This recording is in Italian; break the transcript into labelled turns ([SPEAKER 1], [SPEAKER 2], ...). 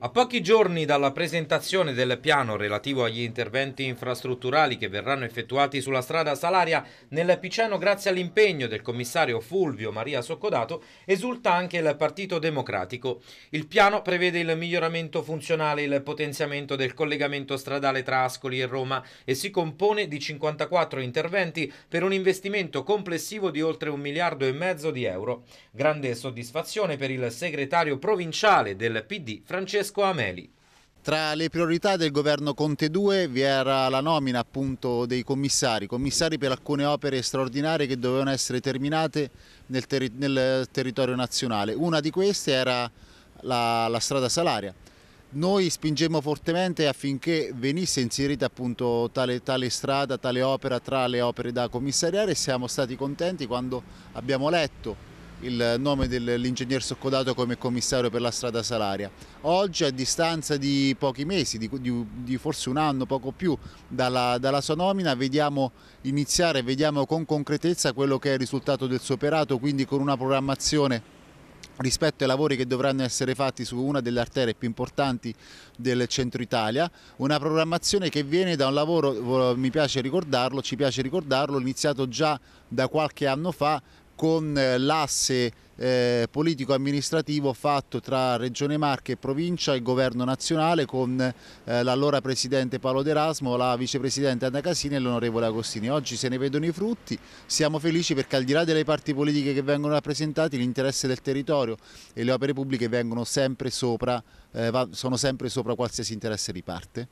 [SPEAKER 1] A pochi giorni dalla presentazione del piano relativo agli interventi infrastrutturali che verranno effettuati sulla strada Salaria, nel Piceno grazie all'impegno del commissario Fulvio Maria Soccodato esulta anche il Partito Democratico. Il piano prevede il miglioramento funzionale e il potenziamento del collegamento stradale tra Ascoli e Roma e si compone di 54 interventi per un investimento complessivo di oltre un miliardo e mezzo di euro. Grande soddisfazione per il segretario provinciale del PD Francesco Francesco Ameli.
[SPEAKER 2] Tra le priorità del governo Conte 2 vi era la nomina appunto dei commissari, commissari per alcune opere straordinarie che dovevano essere terminate nel, terri nel territorio nazionale. Una di queste era la, la strada salaria. Noi spingemmo fortemente affinché venisse inserita appunto tale, tale strada, tale opera tra le opere da commissariare e siamo stati contenti quando abbiamo letto il nome dell'ingegner Soccodato come commissario per la strada Salaria. Oggi a distanza di pochi mesi, di, di, di forse un anno, poco più, dalla, dalla, sua nomina vediamo iniziare, vediamo con concretezza quello che è il risultato del suo operato, quindi con una programmazione rispetto ai lavori che dovranno essere fatti su una delle arterie più importanti del centro Italia, una programmazione che viene da un lavoro, mi piace ricordarlo, ci piace ricordarlo, iniziato già da qualche anno fa con eh, l'asse eh, politico-amministrativo fatto tra Regione Marche e Provincia e Governo Nazionale con eh, l'allora Presidente Paolo D'Erasmo, la Vicepresidente Anna Casini e l'Onorevole Agostini. Oggi se ne vedono i frutti, siamo felici perché al di là delle parti politiche che vengono rappresentate l'interesse del territorio e le opere pubbliche vengono sempre sopra, eh, sono sempre sopra qualsiasi interesse di parte.